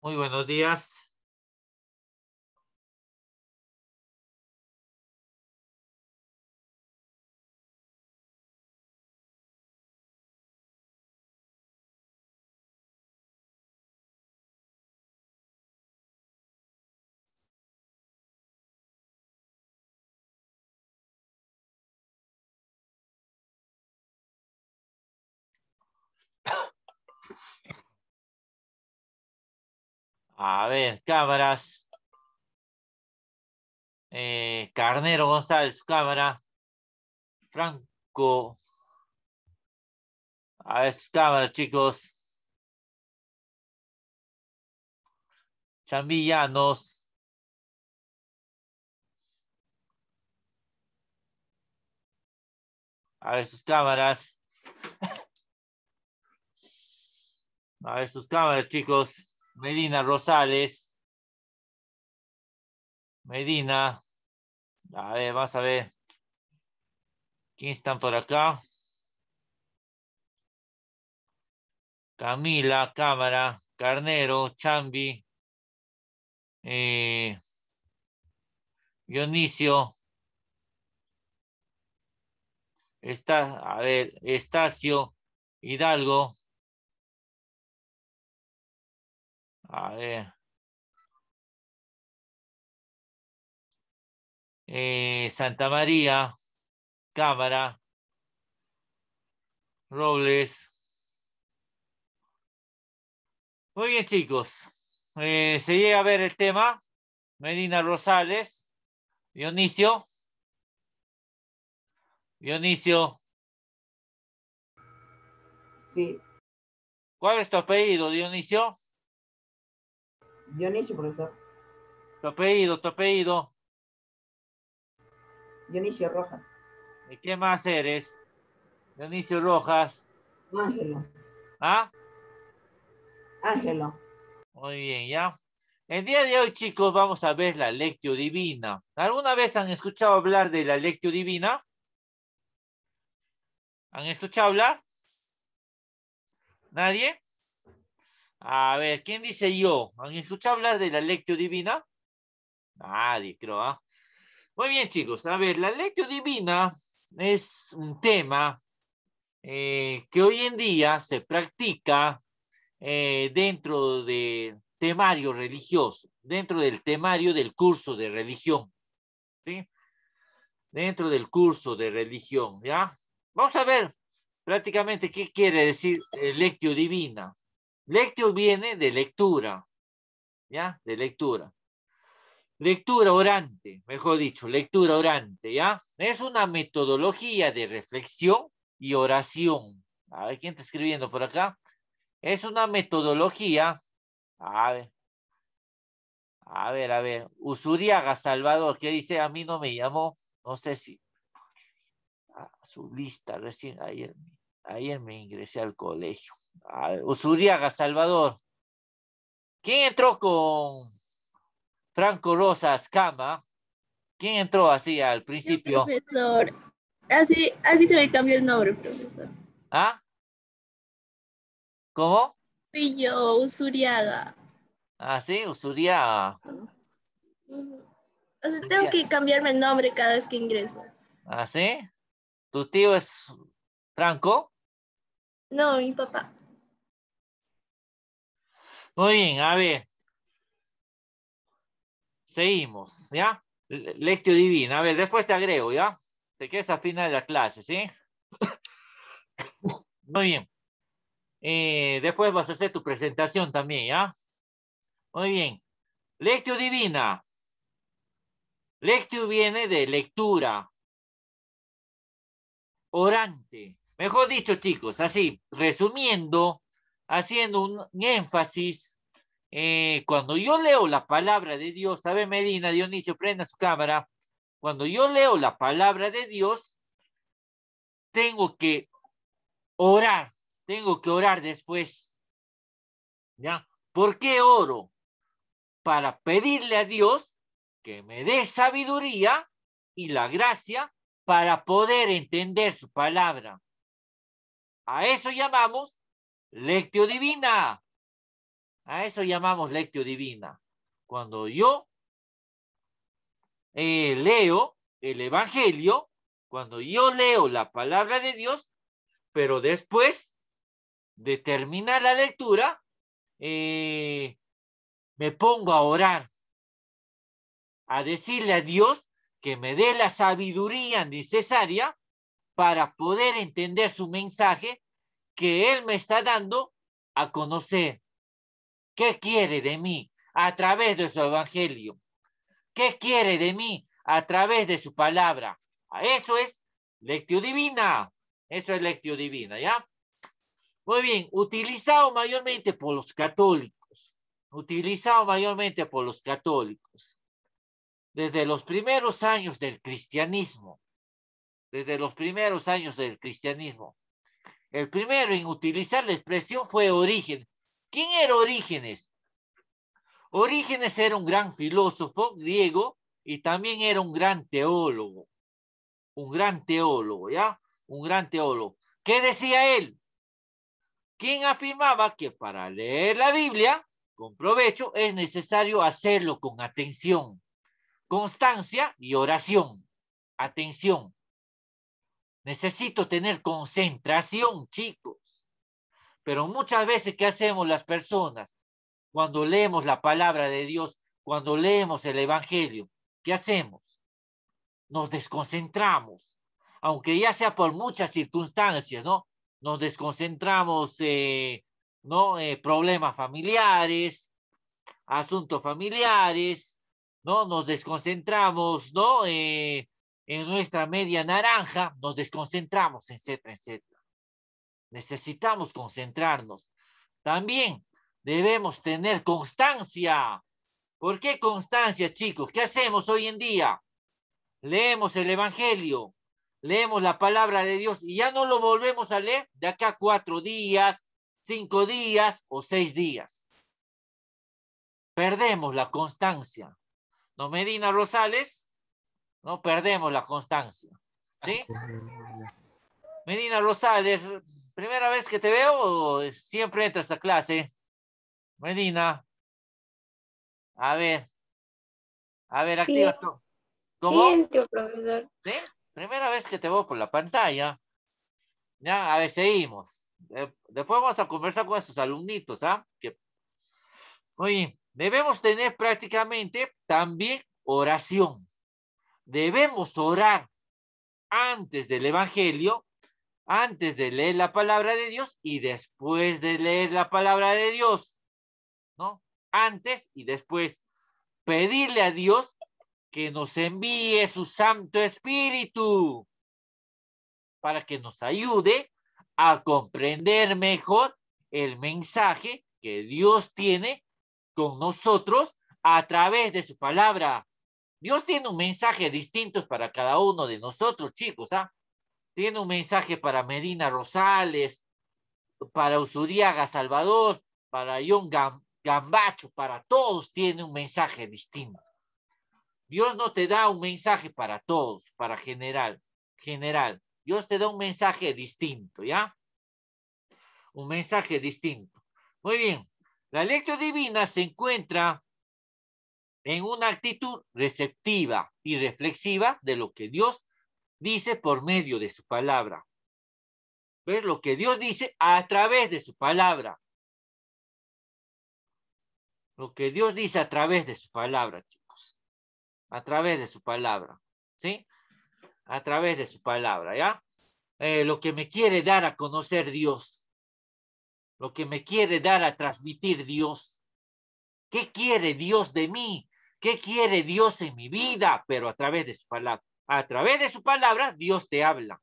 Muy buenos días. A ver, cámaras. Eh, Carnero González, cámara. Franco. A ver, sus cámaras, chicos. Chambillanos. A ver sus cámaras. A ver sus cámaras, chicos. Medina Rosales. Medina. A ver, vamos a ver. ¿Quién están por acá? Camila, Cámara, Carnero, Chambi, eh, Dionisio. Está, a ver, Estacio, Hidalgo. A ver. Eh, Santa María, Cámara, Robles. Muy bien, chicos. Eh, se llega a ver el tema. Medina Rosales, Dionisio. Dionisio. Sí. ¿Cuál es tu apellido, Dionisio? Dionisio, profesor. Tu apellido, tu apellido. Dionisio Rojas. ¿Y qué más eres? Dionisio Rojas. Ángelo. ¿Ah? Ángelo. Muy bien, ya. El día de hoy, chicos, vamos a ver la Lectio Divina. ¿Alguna vez han escuchado hablar de la Lectio Divina? ¿Han escuchado hablar? ¿Nadie? A ver, ¿quién dice yo? ¿Han escuchado hablar de la lectio divina? Nadie, creo. ¿ah? Muy bien, chicos. A ver, la lectio divina es un tema eh, que hoy en día se practica eh, dentro del temario religioso, dentro del temario del curso de religión. ¿sí? Dentro del curso de religión, ¿ya? Vamos a ver prácticamente qué quiere decir eh, lectio divina. Lectio viene de lectura, ¿ya? De lectura. Lectura orante, mejor dicho, lectura orante, ¿ya? Es una metodología de reflexión y oración. A ver, ¿quién está escribiendo por acá? Es una metodología, a ver, a ver, a ver, Usuriaga Salvador, ¿qué dice, a mí no me llamó, no sé si, a ah, su lista, recién ayer, ayer me ingresé al colegio. Usuriaga, Salvador. ¿Quién entró con Franco Rosas Cama? ¿Quién entró así al principio? Así, así se me cambió el nombre, profesor. ¿Ah? ¿Cómo? Fui yo, Usuriaga. Ah, sí, Usuriaga. tengo que cambiarme el nombre cada vez que ingreso. ¿Ah, sí? ¿Tu tío es Franco? No, mi papá. Muy bien, a ver. Seguimos, ¿ya? Lectio divina. A ver, después te agrego, ¿ya? Te quedas al final de la clase, ¿sí? Muy bien. Eh, después vas a hacer tu presentación también, ¿ya? Muy bien. Lectio divina. Lectio viene de lectura. Orante. Mejor dicho, chicos, así, resumiendo, haciendo un énfasis. Eh, cuando yo leo la palabra de Dios, sabe Medina, Dionisio, prenda su cámara. Cuando yo leo la palabra de Dios, tengo que orar, tengo que orar después. ¿Ya? ¿Por qué oro? Para pedirle a Dios que me dé sabiduría y la gracia para poder entender su palabra. A eso llamamos Lectio divina. A eso llamamos lectio divina. Cuando yo eh, leo el Evangelio, cuando yo leo la palabra de Dios, pero después de terminar la lectura, eh, me pongo a orar, a decirle a Dios que me dé la sabiduría necesaria para poder entender su mensaje que Él me está dando a conocer. ¿Qué quiere de mí a través de su evangelio? ¿Qué quiere de mí a través de su palabra? Ah, eso es lectio divina. Eso es lectio divina, ¿ya? Muy bien, utilizado mayormente por los católicos. Utilizado mayormente por los católicos. Desde los primeros años del cristianismo. Desde los primeros años del cristianismo. El primero en utilizar la expresión fue Orígenes. ¿Quién era Orígenes? Orígenes era un gran filósofo griego y también era un gran teólogo. Un gran teólogo, ¿ya? Un gran teólogo. ¿Qué decía él? Quien afirmaba que para leer la Biblia con provecho es necesario hacerlo con atención, constancia y oración. Atención. Necesito tener concentración, chicos. Pero muchas veces, ¿qué hacemos las personas? Cuando leemos la palabra de Dios, cuando leemos el Evangelio, ¿qué hacemos? Nos desconcentramos, aunque ya sea por muchas circunstancias, ¿no? Nos desconcentramos, eh, ¿no? Eh, problemas familiares, asuntos familiares, ¿no? Nos desconcentramos, ¿no? Eh, en nuestra media naranja, nos desconcentramos, etcétera, etcétera. Necesitamos concentrarnos. También debemos tener constancia. ¿Por qué constancia, chicos? ¿Qué hacemos hoy en día? Leemos el Evangelio, leemos la palabra de Dios y ya no lo volvemos a leer de acá cuatro días, cinco días o seis días. Perdemos la constancia. ¿No, Medina Rosales? No perdemos la constancia. ¿Sí? Ah, Menina Rosales, primera vez que te veo o siempre entras a clase. Menina. A ver. A ver, activa todo. ¿Cómo? ¿Sí? Primera vez que te veo por la pantalla. Ya, a ver, seguimos. Eh, después vamos a conversar con sus alumnitos, ¿ah? Que... Oye, debemos tener prácticamente también oración debemos orar antes del Evangelio, antes de leer la palabra de Dios y después de leer la palabra de Dios, ¿no? Antes y después. Pedirle a Dios que nos envíe su Santo Espíritu para que nos ayude a comprender mejor el mensaje que Dios tiene con nosotros a través de su palabra. Dios tiene un mensaje distinto para cada uno de nosotros, chicos. ¿ah? Tiene un mensaje para Medina Rosales, para Usuriaga Salvador, para John Gambacho, para todos tiene un mensaje distinto. Dios no te da un mensaje para todos, para general, general. Dios te da un mensaje distinto, ¿ya? Un mensaje distinto. Muy bien. La lectura divina se encuentra en una actitud receptiva y reflexiva de lo que Dios dice por medio de su palabra. Es Lo que Dios dice a través de su palabra. Lo que Dios dice a través de su palabra, chicos. A través de su palabra. ¿Sí? A través de su palabra, ¿ya? Eh, lo que me quiere dar a conocer Dios. Lo que me quiere dar a transmitir Dios. ¿Qué quiere Dios de mí? ¿Qué quiere Dios en mi vida? Pero a través de su palabra. A través de su palabra, Dios te habla.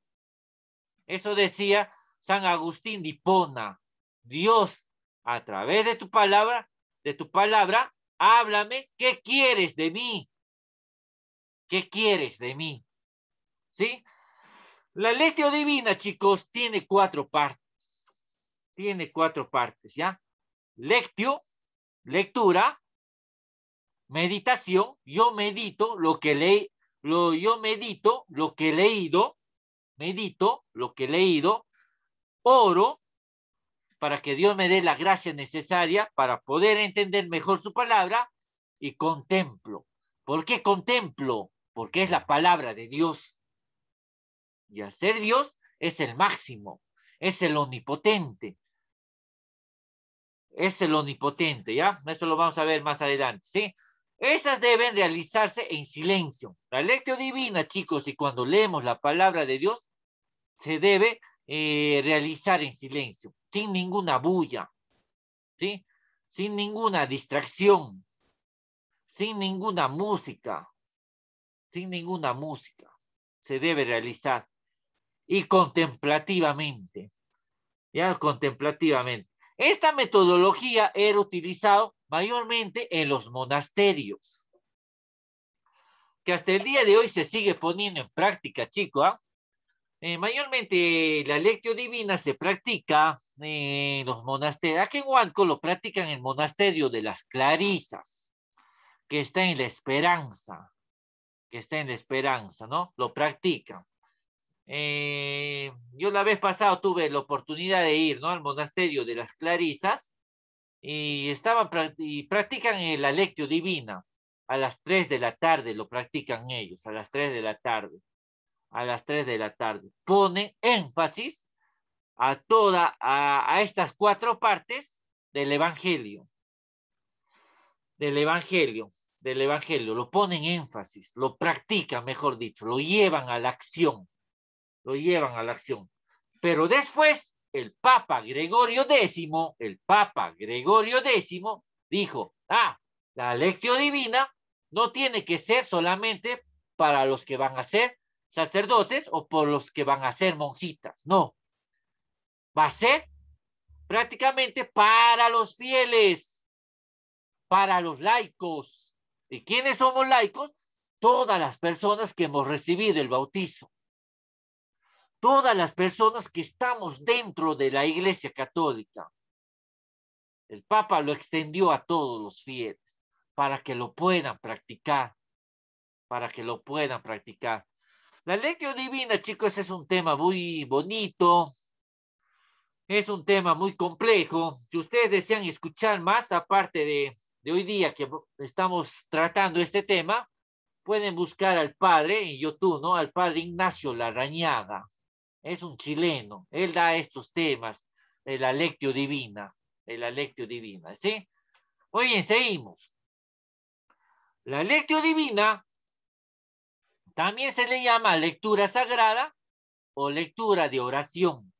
Eso decía San Agustín de Hipona. Dios, a través de tu palabra, de tu palabra, háblame, ¿qué quieres de mí? ¿Qué quieres de mí? ¿Sí? La lectio divina, chicos, tiene cuatro partes. Tiene cuatro partes, ¿ya? Lectio, lectura, Meditación, yo medito lo que leí, lo, yo medito lo que he leído, medito lo que he leído, oro para que Dios me dé la gracia necesaria para poder entender mejor su palabra y contemplo. ¿Por qué contemplo? Porque es la palabra de Dios. Y al ser Dios es el máximo, es el omnipotente. Es el omnipotente, ¿ya? Eso lo vamos a ver más adelante, ¿sí? Esas deben realizarse en silencio. La lectio divina, chicos, y cuando leemos la palabra de Dios, se debe eh, realizar en silencio, sin ninguna bulla, Sin ninguna distracción, sin ninguna música, sin ninguna música. Se debe realizar y contemplativamente, ya contemplativamente. Esta metodología era utilizada mayormente en los monasterios, que hasta el día de hoy se sigue poniendo en práctica, chico ¿ah? eh, mayormente la lectio divina se practica en los monasterios. Aquí en Huanco lo practican en el monasterio de las Clarisas, que está en la Esperanza, que está en la Esperanza, ¿no? Lo practican. Eh, yo la vez pasada tuve la oportunidad de ir, ¿no? Al monasterio de las Clarisas y, estaban, y practican el lectio divina. A las tres de la tarde lo practican ellos, a las tres de la tarde. A las tres de la tarde. pone énfasis a toda, a, estas cuatro partes del Evangelio. Del Evangelio, del Evangelio. Lo ponen énfasis, lo practican, mejor dicho, lo llevan a la acción. Lo llevan a la acción. Pero después el Papa Gregorio X, el Papa Gregorio X dijo, ah, la lectio divina no tiene que ser solamente para los que van a ser sacerdotes o por los que van a ser monjitas, no. Va a ser prácticamente para los fieles, para los laicos. ¿Y quiénes somos laicos? Todas las personas que hemos recibido el bautizo todas las personas que estamos dentro de la Iglesia Católica. El Papa lo extendió a todos los fieles para que lo puedan practicar, para que lo puedan practicar. La ley divina, chicos, es un tema muy bonito, es un tema muy complejo. Si ustedes desean escuchar más, aparte de, hoy día que estamos tratando este tema, pueden buscar al padre yo tú ¿no? Al padre Ignacio Larañada es un chileno, él da estos temas, el Alectio Divina, el Alectio Divina, ¿sí? Muy bien, seguimos. La Lectio Divina también se le llama lectura sagrada o lectura de oración.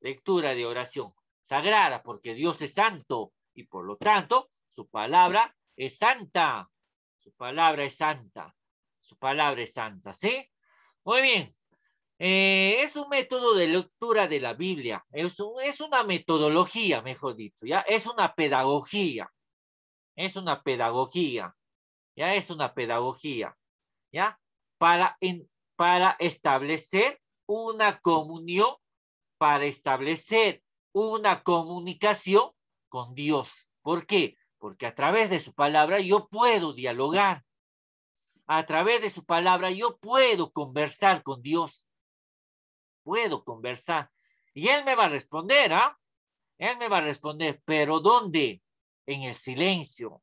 Lectura de oración sagrada, porque Dios es santo y por lo tanto su palabra es santa. Su palabra es santa. Su palabra es santa, ¿sí? Muy bien. Eh, es un método de lectura de la Biblia, es, una metodología, mejor dicho, ¿ya? Es una pedagogía, es una pedagogía, ¿ya? Es una pedagogía, ¿ya? Para, para establecer una comunión, para establecer una comunicación con Dios. ¿Por qué? Porque a través de su palabra yo puedo dialogar. A través de su palabra yo puedo conversar con Dios puedo conversar. Y él me va a responder, ¿ah? Él me va a responder, pero ¿dónde? En el silencio.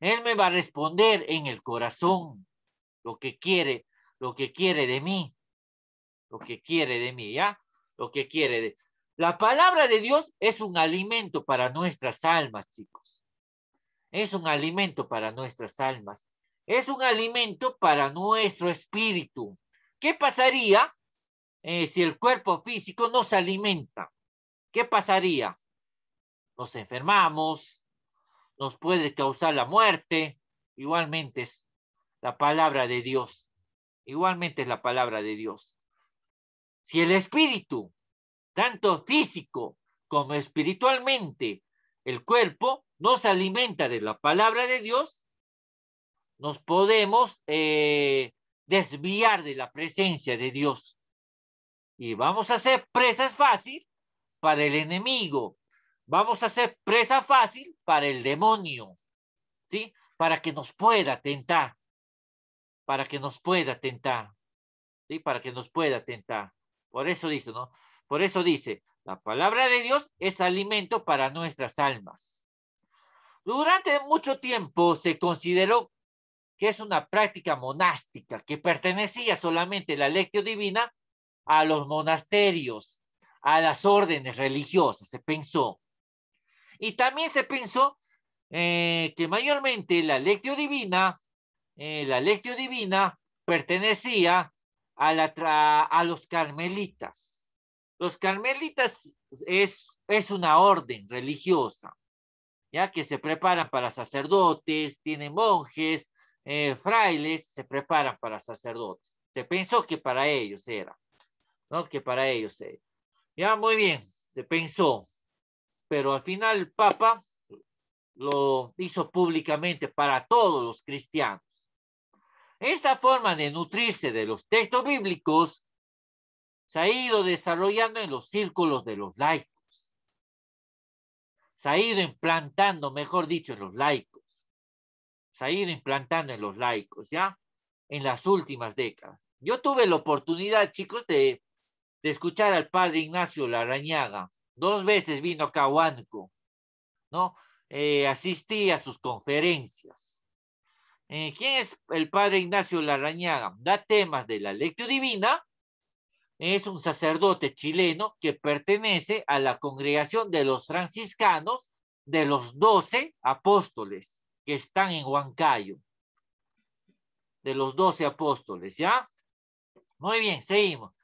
Él me va a responder en el corazón, lo que quiere, lo que quiere de mí, lo que quiere de mí, ¿ya? Lo que quiere de... La palabra de Dios es un alimento para nuestras almas, chicos. Es un alimento para nuestras almas. Es un alimento para nuestro espíritu. ¿Qué pasaría eh, si el cuerpo físico no se alimenta, ¿qué pasaría? Nos enfermamos, nos puede causar la muerte, igualmente es la palabra de Dios, igualmente es la palabra de Dios. Si el espíritu, tanto físico como espiritualmente, el cuerpo no se alimenta de la palabra de Dios, nos podemos eh, desviar de la presencia de Dios y vamos a ser presas fácil para el enemigo. Vamos a ser presa fácil para el demonio, ¿sí? Para que nos pueda tentar, para que nos pueda tentar, ¿sí? Para que nos pueda tentar. Por eso dice, ¿no? Por eso dice, la palabra de Dios es alimento para nuestras almas. Durante mucho tiempo se consideró que es una práctica monástica que pertenecía solamente a la lectio divina a los monasterios, a las órdenes religiosas, se pensó. Y también se pensó eh, que mayormente la lectio divina, eh, la lectio divina pertenecía a, la, a los carmelitas. Los carmelitas es, es una orden religiosa, ya que se preparan para sacerdotes, tienen monjes, eh, frailes, se preparan para sacerdotes. Se pensó que para ellos era. ¿no? que para ellos. Eh. Ya, muy bien, se pensó, pero al final el Papa lo hizo públicamente para todos los cristianos. Esta forma de nutrirse de los textos bíblicos se ha ido desarrollando en los círculos de los laicos. Se ha ido implantando, mejor dicho, en los laicos. Se ha ido implantando en los laicos, ¿ya? En las últimas décadas. Yo tuve la oportunidad, chicos, de de escuchar al padre Ignacio Larañaga. Dos veces vino a Huanco, ¿no? Eh, asistí a sus conferencias. Eh, ¿Quién es el padre Ignacio Larañaga? Da temas de la lectio divina. Es un sacerdote chileno que pertenece a la congregación de los franciscanos de los doce apóstoles que están en Huancayo. De los doce apóstoles, ¿ya? Muy bien, seguimos.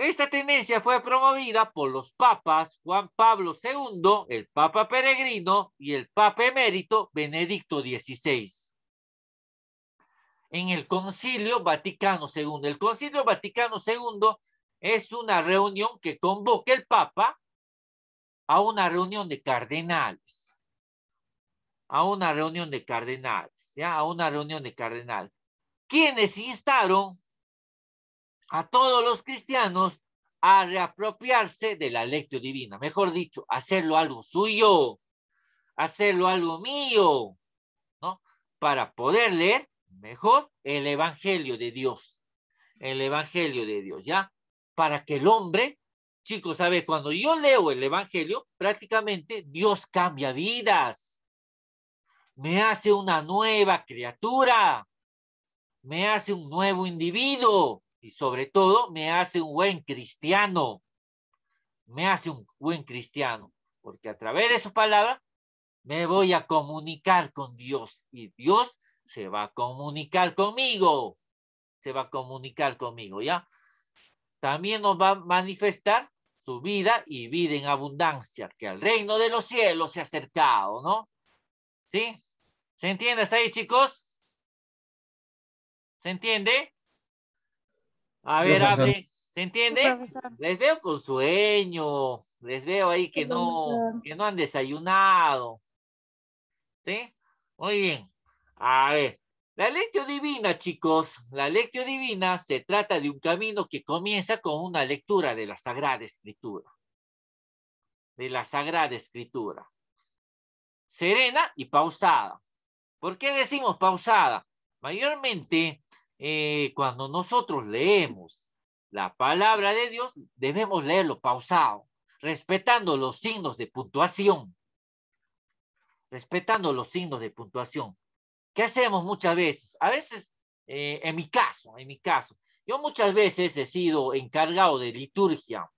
Esta tendencia fue promovida por los papas Juan Pablo II, el Papa Peregrino y el Papa Emérito Benedicto XVI. En el Concilio Vaticano II. El Concilio Vaticano II es una reunión que convoca el Papa a una reunión de cardenales. A una reunión de cardenales, ¿ya? A una reunión de cardenales. Quienes instaron a todos los cristianos a reapropiarse de la lectio divina, mejor dicho, hacerlo algo suyo, hacerlo algo mío, ¿no? Para poder leer mejor el Evangelio de Dios, el Evangelio de Dios, ¿ya? Para que el hombre, chicos, ¿sabe? Cuando yo leo el Evangelio, prácticamente Dios cambia vidas, me hace una nueva criatura, me hace un nuevo individuo, y sobre todo me hace un buen cristiano. Me hace un buen cristiano, porque a través de su palabra me voy a comunicar con Dios y Dios se va a comunicar conmigo. Se va a comunicar conmigo, ¿ya? También nos va a manifestar su vida y vida en abundancia, que al reino de los cielos se ha acercado, ¿no? ¿Sí? ¿Se entiende hasta ahí, chicos? ¿Se entiende? A ver, a ver, ¿Se entiende? Les veo con sueño. Les veo ahí que no, que no han desayunado. ¿Sí? Muy bien. A ver. La lectio divina, chicos, la lectio divina se trata de un camino que comienza con una lectura de la Sagrada Escritura. De la Sagrada Escritura. Serena y pausada. ¿Por qué decimos pausada? Mayormente eh, cuando nosotros leemos la palabra de Dios, debemos leerlo pausado, respetando los signos de puntuación. Respetando los signos de puntuación. ¿Qué hacemos muchas veces? A veces, eh, en mi caso, en mi caso, yo muchas veces he sido encargado de liturgia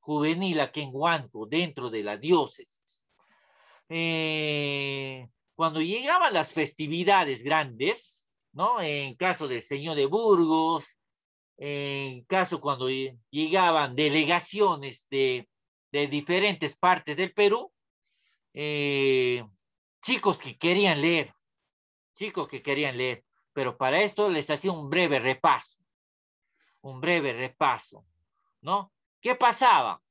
juvenil aquí en Guanto dentro de la diócesis. Eh, cuando llegaban las festividades grandes, ¿no? En caso del señor de Burgos, en caso cuando llegaban delegaciones de, de diferentes partes del Perú, eh, chicos que querían leer, chicos que querían leer, pero para esto les hacía un breve repaso, un breve repaso, ¿no? ¿Qué pasaba?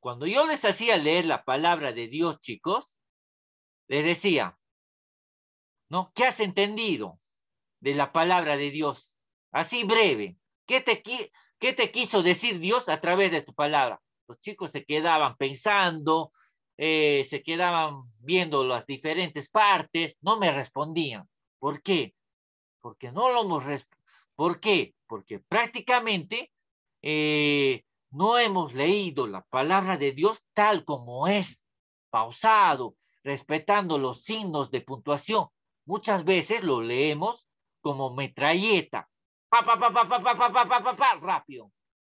Cuando yo les hacía leer la palabra de Dios, chicos, les decía, ¿no? ¿Qué has entendido? de la palabra de Dios. Así breve. ¿Qué te, qué te quiso decir Dios a través de tu palabra? Los chicos se quedaban pensando, eh, se quedaban viendo las diferentes partes, no me respondían. ¿Por qué? Porque no lo hemos ¿Por qué? Porque prácticamente eh, no hemos leído la palabra de Dios tal como es, pausado, respetando los signos de puntuación. Muchas veces lo leemos como metralleta. Pa, pa, pa, pa, pa, pa, pa, pa, pa, pa, rápido.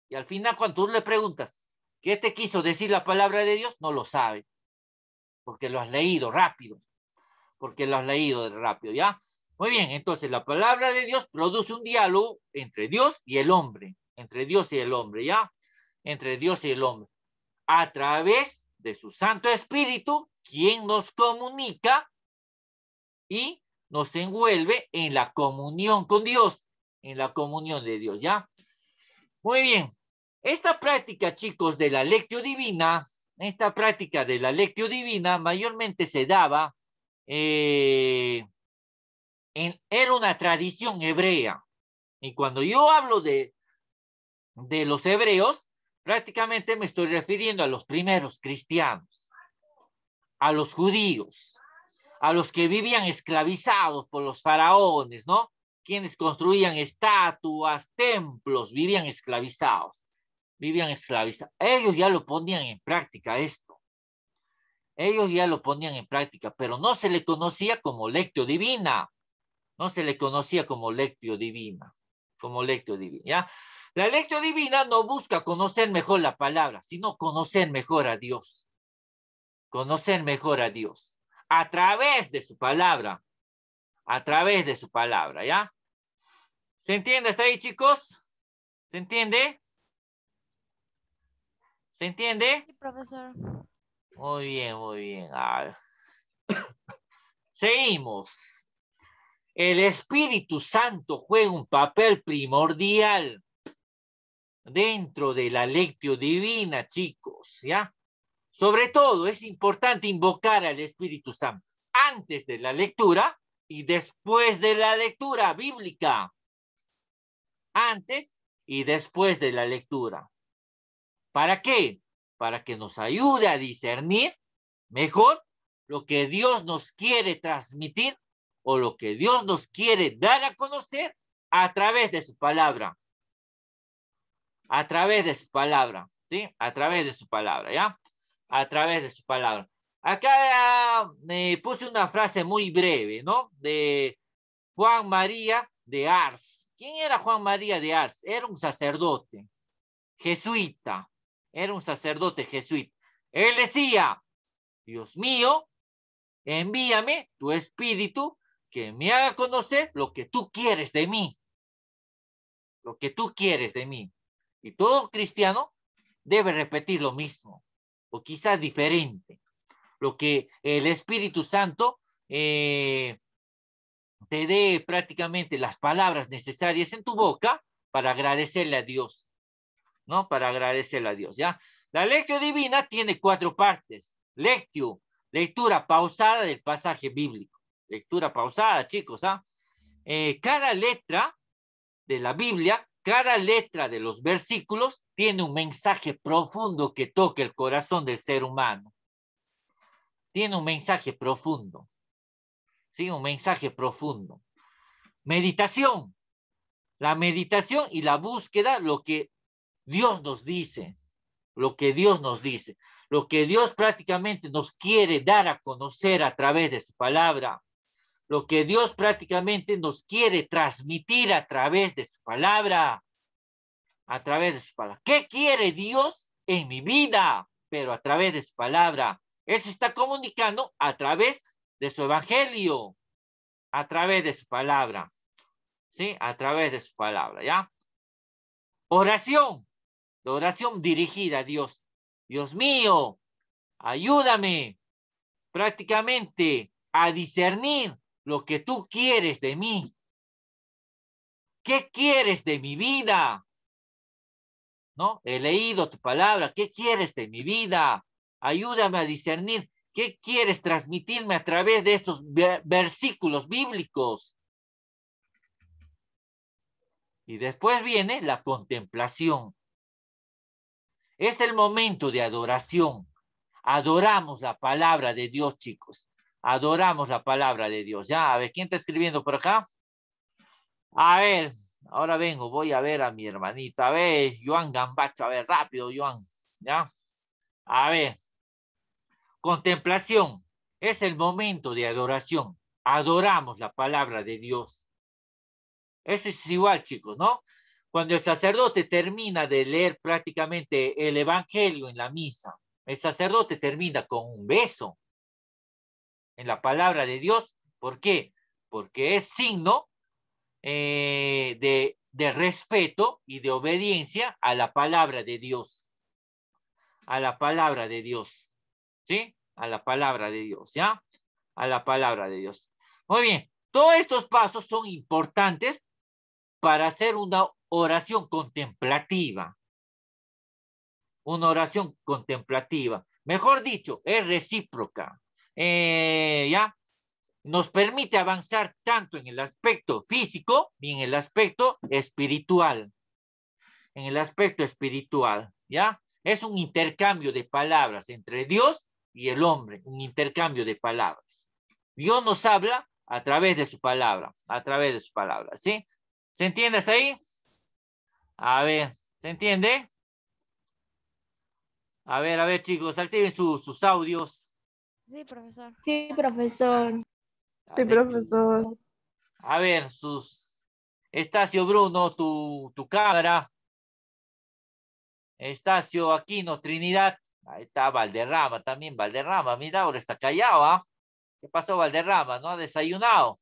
Y al final, cuando tú le preguntas qué te quiso decir la palabra de Dios, no lo sabe. Porque lo has leído rápido. Porque lo has leído rápido, ¿ya? Muy bien, entonces la palabra de Dios produce un diálogo entre Dios y el hombre. Entre Dios y el hombre, ¿ya? Entre Dios y el hombre. A través de su Santo Espíritu, quien nos comunica y nos envuelve en la comunión con Dios, en la comunión de Dios, ¿ya? Muy bien. Esta práctica, chicos, de la lectio divina, esta práctica de la lectio divina mayormente se daba, eh, en, era una tradición hebrea. Y cuando yo hablo de, de los hebreos, prácticamente me estoy refiriendo a los primeros cristianos, a los judíos, a los que vivían esclavizados por los faraones, ¿no? Quienes construían estatuas, templos, vivían esclavizados, vivían esclavizados. Ellos ya lo ponían en práctica esto. Ellos ya lo ponían en práctica, pero no se le conocía como lectio divina. No se le conocía como lectio divina, como lectio divina, ¿ya? La lectio divina no busca conocer mejor la palabra, sino conocer mejor a Dios. Conocer mejor a Dios a través de su palabra. A través de su palabra, ¿ya? ¿Se entiende hasta ahí, chicos? ¿Se entiende? ¿Se entiende? Sí, profesor. Muy bien, muy bien. Seguimos. El Espíritu Santo juega un papel primordial dentro de la lectio divina, chicos, ¿ya? Sobre todo es importante invocar al Espíritu Santo antes de la lectura y después de la lectura bíblica. Antes y después de la lectura. ¿Para qué? Para que nos ayude a discernir mejor lo que Dios nos quiere transmitir o lo que Dios nos quiere dar a conocer a través de su palabra. A través de su palabra, ¿sí? A través de su palabra, ¿ya? a través de su palabra. Acá me eh, puse una frase muy breve, ¿no? De Juan María de Ars. ¿Quién era Juan María de Ars? Era un sacerdote jesuita. Era un sacerdote jesuita. Él decía, Dios mío, envíame tu espíritu que me haga conocer lo que tú quieres de mí. Lo que tú quieres de mí. Y todo cristiano debe repetir lo mismo o quizás diferente. Lo que el Espíritu Santo eh, te dé prácticamente las palabras necesarias en tu boca para agradecerle a Dios, ¿no? Para agradecerle a Dios, ¿ya? La lectio divina tiene cuatro partes. Lectio, lectura pausada del pasaje bíblico. Lectura pausada, chicos, ¿ah? Eh, cada letra de la Biblia cada letra de los versículos tiene un mensaje profundo que toca el corazón del ser humano. Tiene un mensaje profundo. Sí, un mensaje profundo. Meditación. La meditación y la búsqueda, lo que Dios nos dice, lo que Dios nos dice, lo que Dios prácticamente nos quiere dar a conocer a través de su palabra lo que Dios prácticamente nos quiere transmitir a través de su palabra. A través de su palabra. ¿Qué quiere Dios en mi vida? Pero a través de su palabra. Él se está comunicando a través de su evangelio, a través de su palabra. ¿Sí? A través de su palabra, ¿ya? Oración. La oración dirigida a Dios. Dios mío, ayúdame prácticamente a discernir lo que tú quieres de mí. ¿Qué quieres de mi vida? ¿No? He leído tu palabra. ¿Qué quieres de mi vida? Ayúdame a discernir. ¿Qué quieres transmitirme a través de estos versículos bíblicos? Y después viene la contemplación. Es el momento de adoración. Adoramos la palabra de Dios, chicos. Adoramos la palabra de Dios. Ya, a ver, ¿quién está escribiendo por acá? A ver, ahora vengo, voy a ver a mi hermanita. A ver, Joan Gambacho, a ver, rápido, Joan. ¿Ya? A ver, contemplación es el momento de adoración. Adoramos la palabra de Dios. Eso es igual, chicos, ¿no? Cuando el sacerdote termina de leer prácticamente el Evangelio en la misa, el sacerdote termina con un beso, en la palabra de Dios. ¿Por qué? Porque es signo eh, de respeto y de obediencia a la palabra de Dios. A la palabra de Dios. ¿Sí? A la palabra de Dios, ¿ya? A la palabra de Dios. Muy bien, todos estos pasos son importantes para hacer una oración contemplativa. Una oración contemplativa. Mejor dicho, es recíproca. Eh, ya nos permite avanzar tanto en el aspecto físico y en el aspecto espiritual. En el aspecto espiritual, ¿ya? Es un intercambio de palabras entre Dios y el hombre, un intercambio de palabras. Dios nos habla a través de su palabra, a través de su palabra, ¿sí? ¿Se entiende hasta ahí? A ver, ¿se entiende? A ver, a ver, chicos, activen sus audios. Sí, profesor. Sí, profesor. Sí, profesor. A ver, sus. Estacio Bruno, tu, tu cabra. Estacio Aquino, Trinidad. Ahí está Valderrama también, Valderrama. Mira, ahora está callado, ¿ah? ¿Qué pasó, Valderrama? ¿No ha desayunado?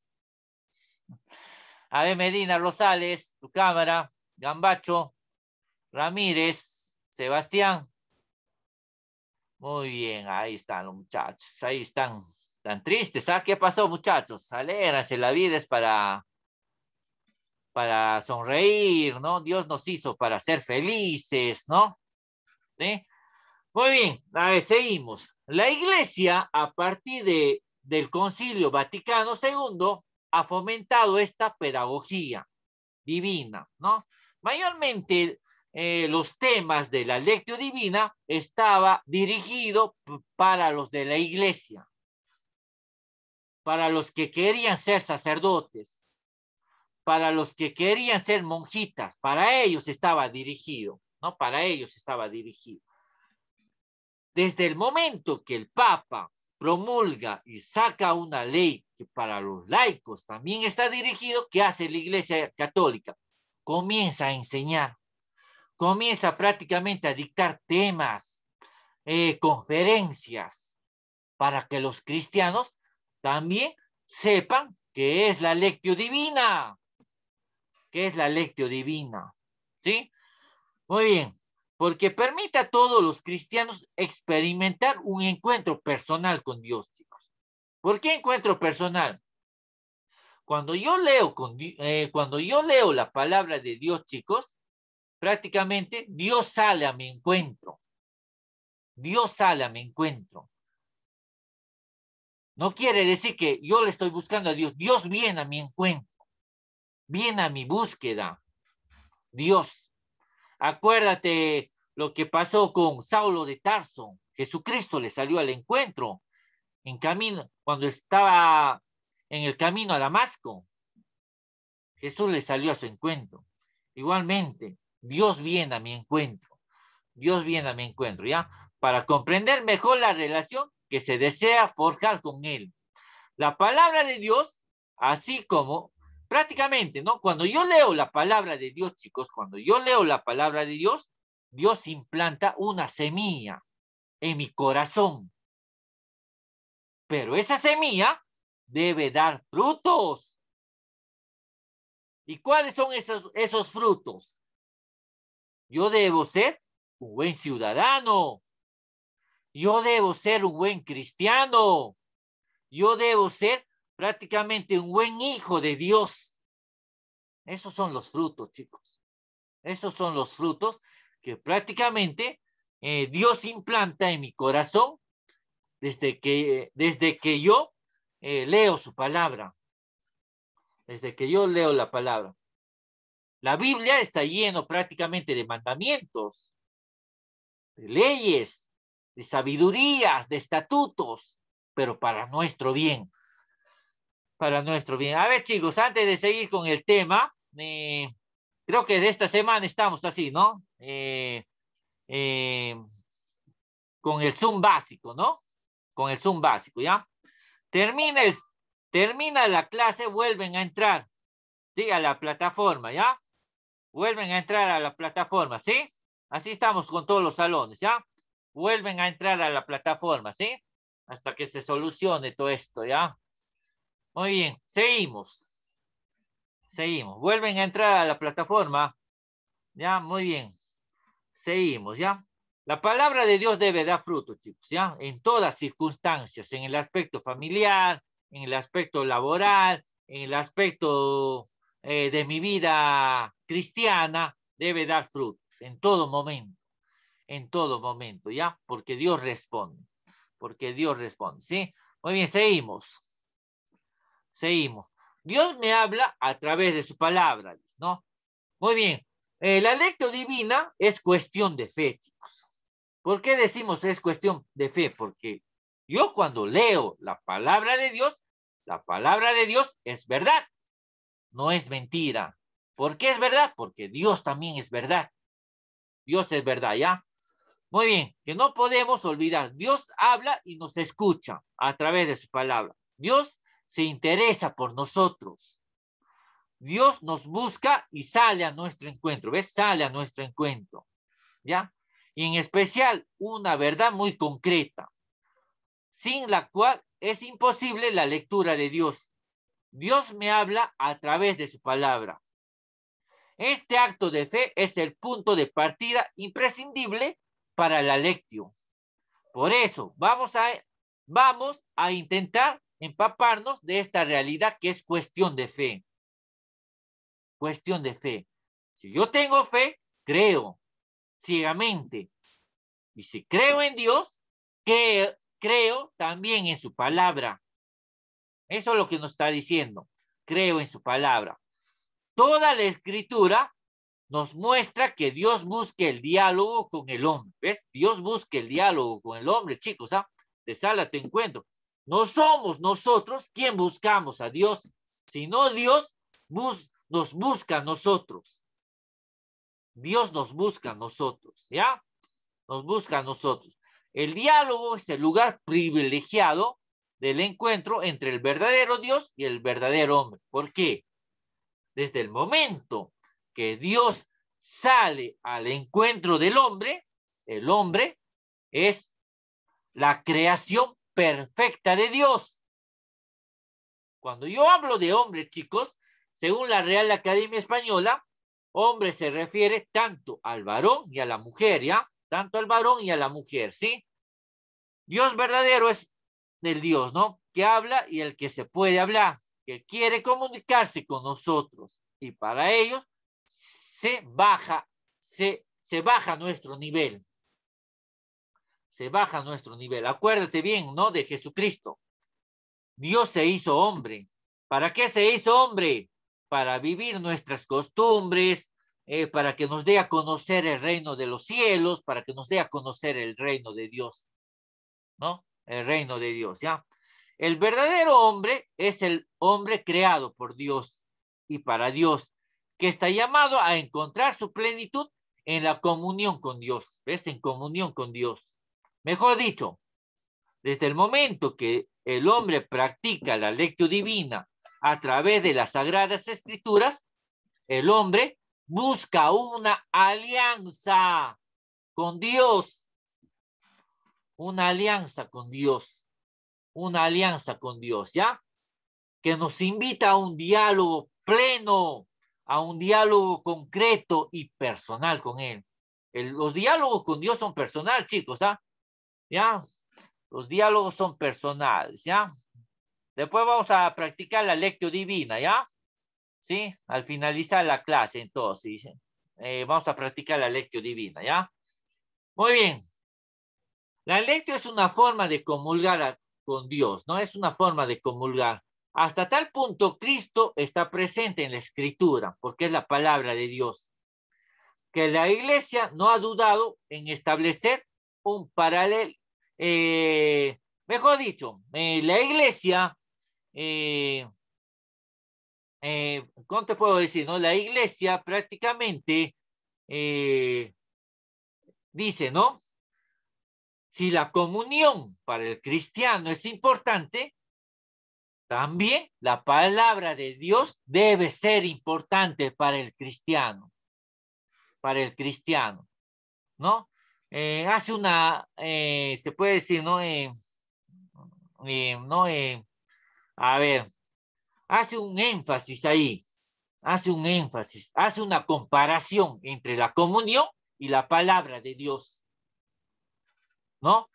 A ver, Medina, Rosales, tu cámara. Gambacho, Ramírez, Sebastián. Muy bien, ahí están los muchachos, ahí están tan tristes. ¿Sabes ¿Qué pasó, muchachos? Alégrense, la vida es para, para sonreír, ¿no? Dios nos hizo para ser felices, ¿no? Muy bien, a ver, seguimos. La iglesia, a partir de, del Concilio Vaticano II, ha fomentado esta pedagogía divina, ¿no? Mayormente eh, los temas de la lectio divina estaba dirigido para los de la iglesia, para los que querían ser sacerdotes, para los que querían ser monjitas, para ellos estaba dirigido, ¿no? Para ellos estaba dirigido. Desde el momento que el Papa promulga y saca una ley que para los laicos también está dirigido, ¿qué hace la Iglesia Católica? Comienza a enseñar comienza prácticamente a dictar temas, eh, conferencias, para que los cristianos también sepan qué es la lectio divina, qué es la lectio divina, ¿sí? Muy bien, porque permite a todos los cristianos experimentar un encuentro personal con Dios, chicos. ¿Por qué encuentro personal? Cuando yo leo, eh, cuando yo leo la palabra de Dios, chicos, prácticamente Dios sale a mi encuentro. Dios sale a mi encuentro. No quiere decir que yo le estoy buscando a Dios. Dios viene a mi encuentro. Viene a mi búsqueda. Dios. Acuérdate lo que pasó con Saulo de Tarso. Jesucristo le salió al encuentro en camino, cuando estaba en el camino a Damasco. Jesús le salió a su encuentro. Igualmente, Dios viene a mi encuentro. Dios viene a mi encuentro, ¿ya? Para comprender mejor la relación que se desea forjar con Él. La palabra de Dios, así como prácticamente, ¿no? Cuando yo leo la palabra de Dios, chicos, cuando yo leo la palabra de Dios, Dios implanta una semilla en mi corazón. Pero esa semilla debe dar frutos. ¿Y cuáles son esos, esos frutos? Yo debo ser un buen ciudadano. Yo debo ser un buen cristiano. Yo debo ser prácticamente un buen hijo de Dios. Esos son los frutos, chicos. Esos son los frutos que prácticamente eh, Dios implanta en mi corazón desde que, desde que yo eh, leo su palabra. Desde que yo leo la palabra. La Biblia está lleno prácticamente de mandamientos, de leyes, de sabidurías, de estatutos, pero para nuestro bien. Para nuestro bien. A ver, chicos, antes de seguir con el tema, eh, creo que de esta semana estamos así, ¿no? Eh, eh, con el Zoom básico, ¿no? Con el Zoom básico, ¿ya? Termina, termina la clase, vuelven a entrar, ¿sí? A la plataforma, ¿ya? vuelven a entrar a la plataforma, ¿sí? Así estamos con todos los salones, ¿ya? Vuelven a entrar a la plataforma, ¿sí? Hasta que se solucione todo esto, ¿ya? Muy bien, seguimos. Seguimos. Vuelven a entrar a la plataforma. Ya, muy bien. Seguimos, ¿ya? La palabra de Dios debe dar fruto, chicos, ¿ya? En todas circunstancias, en el aspecto familiar, en el aspecto laboral, en el aspecto eh, de mi vida cristiana debe dar frutos en todo momento, en todo momento, ¿ya? Porque Dios responde, porque Dios responde, ¿sí? Muy bien, seguimos. Seguimos. Dios me habla a través de su palabra, ¿no? Muy bien. Eh, la lectura divina es cuestión de fe, chicos. ¿Por qué decimos es cuestión de fe? Porque yo cuando leo la palabra de Dios, la palabra de Dios es verdad, no es mentira, ¿Por qué es verdad? Porque Dios también es verdad. Dios es verdad, ¿ya? Muy bien, que no podemos olvidar. Dios habla y nos escucha a través de su palabra. Dios se interesa por nosotros. Dios nos busca y sale a nuestro encuentro. ¿Ves? Sale a nuestro encuentro. ¿Ya? Y en especial una verdad muy concreta, sin la cual es imposible la lectura de Dios. Dios me habla a través de su palabra. Este acto de fe es el punto de partida imprescindible para la lección. Por eso vamos a, vamos a intentar empaparnos de esta realidad que es cuestión de fe. Cuestión de fe. Si yo tengo fe, creo ciegamente. Y si creo en Dios, creo, creo también en su palabra. Eso es lo que nos está diciendo. Creo en su palabra toda la escritura nos muestra que Dios busca el diálogo con el hombre. ¿Ves? Dios busca el diálogo con el hombre, chicos. ¿ah? De sala te encuentro. No somos nosotros quien buscamos a Dios, sino Dios nos busca a nosotros. Dios nos busca a nosotros, ¿ya? Nos busca a nosotros. El diálogo es el lugar privilegiado del encuentro entre el verdadero Dios y el verdadero hombre. ¿Por qué? desde el momento que Dios sale al encuentro del hombre, el hombre es la creación perfecta de Dios. Cuando yo hablo de hombre, chicos, según la Real Academia Española, hombre se refiere tanto al varón y a la mujer, ¿ya? Tanto al varón y a la mujer, ¿sí? Dios verdadero es el Dios, ¿no? Que habla y el que se puede hablar que quiere comunicarse con nosotros y para ellos se baja, se, se baja nuestro nivel. Se baja nuestro nivel. Acuérdate bien, ¿no? De Jesucristo. Dios se hizo hombre. ¿Para qué se hizo hombre? Para vivir nuestras costumbres, eh, para que nos dé a conocer el reino de los cielos, para que nos dé a conocer el reino de Dios, ¿no? El reino de Dios, ¿ya? El verdadero hombre es el hombre creado por Dios y para Dios, que está llamado a encontrar su plenitud en la comunión con Dios, es En comunión con Dios. Mejor dicho, desde el momento que el hombre practica la lectura divina a través de las sagradas escrituras, el hombre busca una alianza con Dios, una alianza con Dios una alianza con Dios, ¿ya? Que nos invita a un diálogo pleno, a un diálogo concreto y personal con Él. los diálogos con Dios son personal, chicos, ¿ah? ¿Ya? Los diálogos son personales, ¿ya? Después vamos a practicar la lectio divina, ¿ya? ¿Sí? Al finalizar la clase, entonces, eh, vamos a practicar la lectio divina, ¿ya? Muy bien. La lectio es una forma de comulgar a con Dios, no es una forma de comulgar. Hasta tal punto Cristo está presente en la escritura, porque es la palabra de Dios, que la iglesia no ha dudado en establecer un paralelo. Eh, mejor dicho, eh, la iglesia, eh, ¿cómo te puedo decir? No? La iglesia prácticamente dice, ¿no? si la comunión para el cristiano es importante, también la palabra de Dios debe ser importante para el cristiano. Para el cristiano, ¿no? Eh, hace una, eh, se puede decir, ¿no? Eh, no a ver, hace un énfasis ahí, hace un énfasis, hace una comparación entre la comunión y la palabra de Dios. ¿no?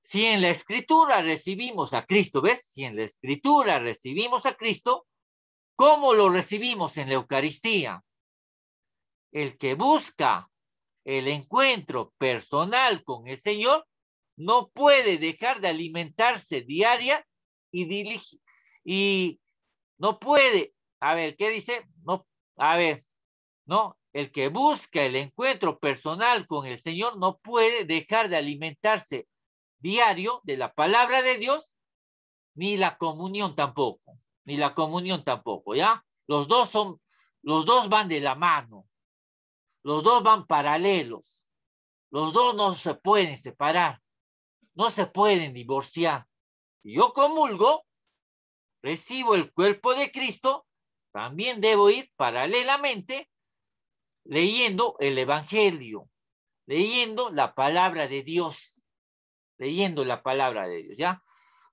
Si en la escritura recibimos a Cristo, ¿ves? Si en la escritura recibimos a Cristo, ¿cómo lo recibimos en la Eucaristía? El que busca el encuentro personal con el Señor no puede dejar de alimentarse diaria y, no puede, a ver, ¿qué dice? No, a ver, no, el que busca el encuentro personal con el Señor no puede dejar de alimentarse diario de la palabra de Dios, ni la comunión tampoco, ni la comunión tampoco, ¿ya? Los dos son, los dos van de la mano, los dos van paralelos, los dos no se pueden separar, no se pueden divorciar. yo comulgo, recibo el cuerpo de Cristo, también debo ir paralelamente leyendo el Evangelio, leyendo la palabra de Dios, leyendo la palabra de Dios, ¿ya?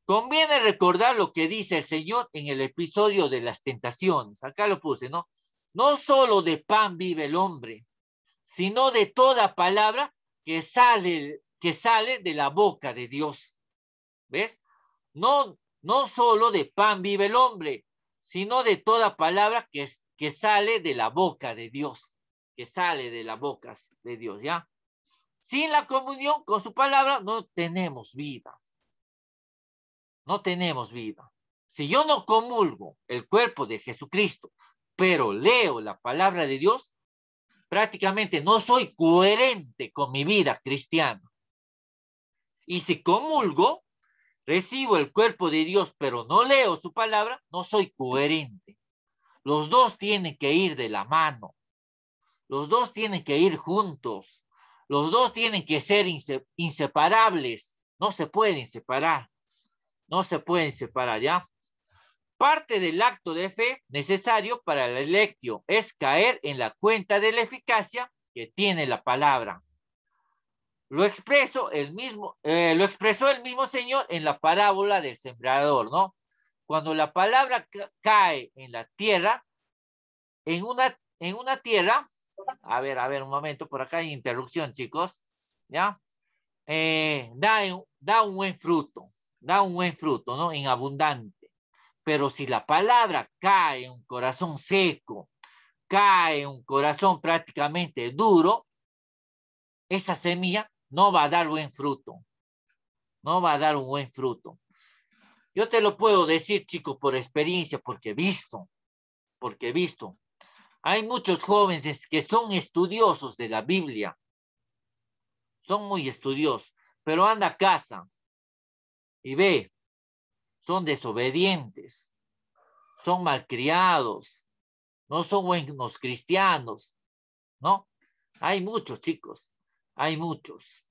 Conviene recordar lo que dice el Señor en el episodio de las tentaciones. Acá lo puse, ¿no? No solo de pan vive el hombre, sino de toda palabra que sale, que sale de la boca de Dios. ¿Ves? No, no solo de pan vive el hombre, sino de toda palabra que, que sale de la boca de Dios que sale de las bocas de Dios, ¿ya? Sin la comunión con su palabra no tenemos vida. No tenemos vida. Si yo no comulgo el cuerpo de Jesucristo, pero leo la palabra de Dios, prácticamente no soy coherente con mi vida cristiana. Y si comulgo, recibo el cuerpo de Dios, pero no leo su palabra, no soy coherente. Los dos tienen que ir de la mano. Los dos tienen que ir juntos. Los dos tienen que ser inseparables. No se pueden separar. No se pueden separar, ¿ya? Parte del acto de fe necesario para el electio es caer en la cuenta de la eficacia que tiene la palabra. Lo, expresó el mismo, eh, lo expresó el mismo Señor en la parábola del sembrador, ¿no? Cuando la palabra cae en la tierra, en una, en una tierra a ver, a ver, un momento, por acá hay interrupción, chicos. ¿Ya? Eh, da, da un buen fruto, da un buen fruto, ¿no? En abundante. Pero si la palabra cae en un corazón seco, cae en un corazón prácticamente duro, esa semilla no va a dar buen fruto. No va a dar un buen fruto. Yo te lo puedo decir, chicos, por experiencia, porque he visto, porque he visto. Hay muchos jóvenes que son estudiosos de la Biblia. Son muy estudiosos, pero anda a casa y ve, son desobedientes, son malcriados, no son buenos cristianos, ¿no? Hay muchos chicos, hay muchos,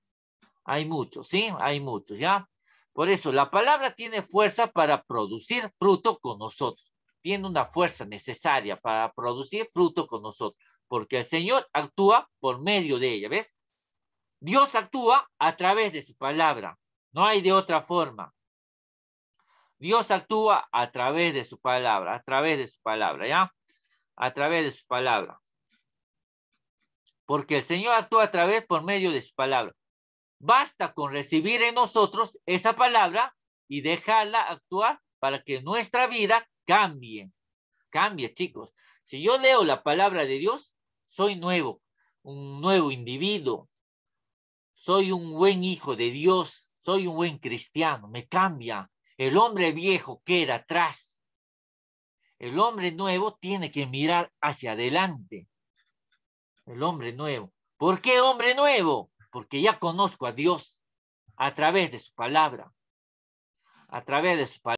hay muchos, ¿sí? Hay muchos, ¿ya? Por eso, la palabra tiene fuerza para producir fruto con nosotros tiene una fuerza necesaria para producir fruto con nosotros, porque el Señor actúa por medio de ella, ¿ves? Dios actúa a través de su palabra, no hay de otra forma. Dios actúa a través de su palabra, a través de su palabra, ¿ya? A través de su palabra. Porque el Señor actúa a través por medio de su palabra. Basta con recibir en nosotros esa palabra y dejarla actuar para que nuestra vida Cambie. cambie chicos. Si yo leo la palabra de Dios, soy nuevo, un nuevo individuo. Soy un buen hijo de Dios, soy un buen cristiano, me cambia. El hombre viejo queda atrás. El hombre nuevo tiene que mirar hacia adelante. El hombre nuevo. ¿Por qué hombre nuevo? Porque ya conozco a Dios a través de su palabra. A través de su palabra.